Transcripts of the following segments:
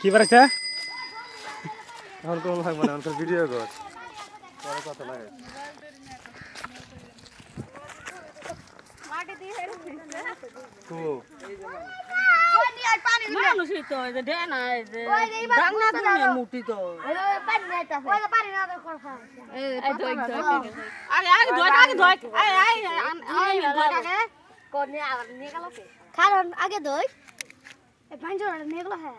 কি পারছে এখন লাগবে না ভিডিও কর কথা লাগে কারণ আগে দই পাঁচ নিয়ে গেল হ্যাঁ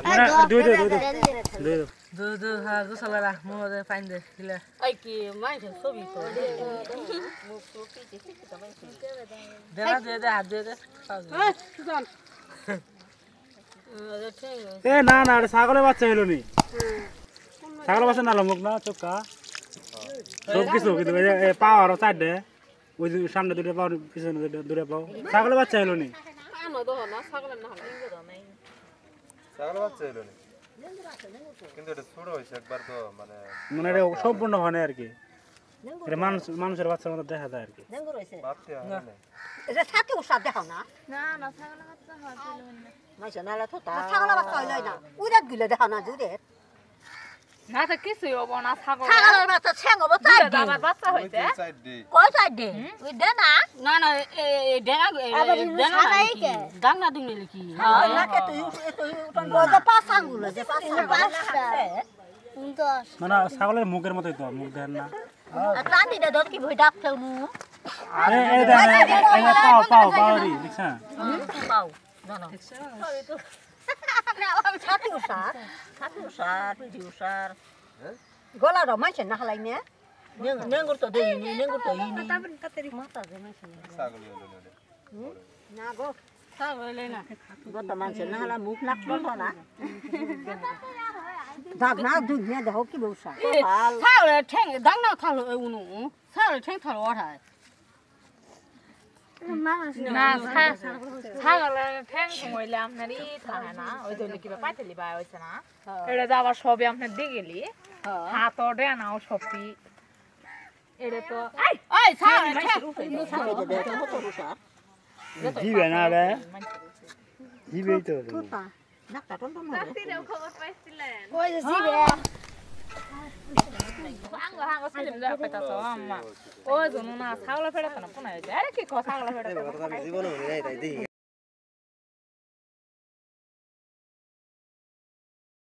এ না না এটা ছাগলের বাচ্চা হলো নি ছাগলের বাচ্চা না মুখ না চোখা সব কিছু পাও আরো চার দে ওই সামনে দুটো পাও পিছনে দুটো পাও ছাগলের বাচ্চা হলো নি মানে মানে সম্পূর্ণ হয় না আর কি এটা মানুষ মানুষের বাচ্চার মতো দেখা যায় আর কি না উৎসাহ দেখাও না না না না তো কিছুই হবো না ছাগল ছাগলের বাচ্চা হইছে কই ওই না না এই নাই কে না দিন না হ্যাঁ, হ্যাঁ। কে তুই তুই পাঁচ আঙ্গুল যে পাঁচ ছাগলের মুখের মতোই তো মুখ দেন না দে দত কি ভই আরে এ এ পাও পাও পাও দেখছ পাও ছাতি উষার ছাতি উষার পিঠি উষার গলা রমাই সে না হালাই মেয়ে নেঙ্গুর তো দেই নেঙ্গুর তো ইনি মাতা রে মাইছে না গো বর্তমান সে না হালা মুখ নাক বন্ধ না দাগনা দুনিয়া দেখো কি বউসা ছাড়ে ঠেং দাগনা থালো উনু ছাড়ে ঠেং থালো ওঠায় এটা যাওয়ার সবে আপনার তো গেলি হাত নাও সবই তো না রে দিবেই তো ডাক্তার খবর পাইছিলেন ও জুনু না ছাগলা ফেড়াতো না পুনা আরে কি ছাগলা ফেড়াতো জীবন